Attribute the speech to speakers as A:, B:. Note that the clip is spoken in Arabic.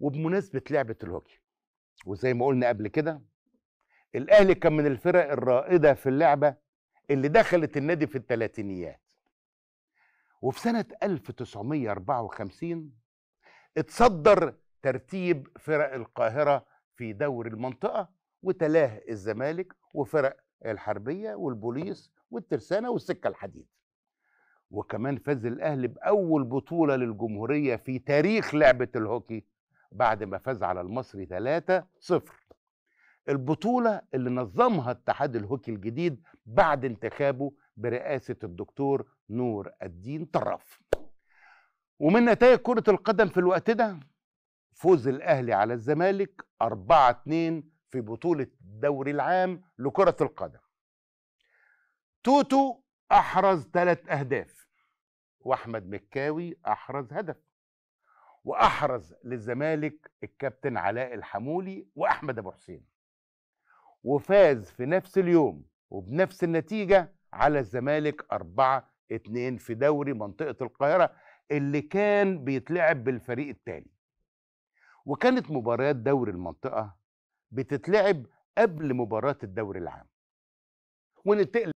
A: وبمناسبه لعبه الهوكي وزي ما قلنا قبل كده الاهلي كان من الفرق الرائده في اللعبه اللي دخلت النادي في الثلاثينيات وفي سنه 1954 اتصدر ترتيب فرق القاهره في دوري المنطقه وتلاه الزمالك وفرق الحربيه والبوليس والترسانه والسكه الحديد وكمان فاز الاهلي باول بطوله للجمهوريه في تاريخ لعبه الهوكي بعد ما فاز على المصري 3-0 البطولة اللي نظمها اتحاد الهوكي الجديد بعد انتخابه برئاسة الدكتور نور الدين طرف ومن نتائج كرة القدم في الوقت ده فوز الأهلي على الزمالك 4-2 في بطولة الدوري العام لكرة القدم توتو أحرز ثلاث أهداف وأحمد مكاوي أحرز هدف واحرز للزمالك الكابتن علاء الحمولي واحمد ابو حسين وفاز في نفس اليوم وبنفس النتيجه على الزمالك 4 2 في دوري منطقه القاهره اللي كان بيتلعب بالفريق التالي وكانت مباريات دوري المنطقه بتتلعب قبل مباراه الدوري العام وننتقل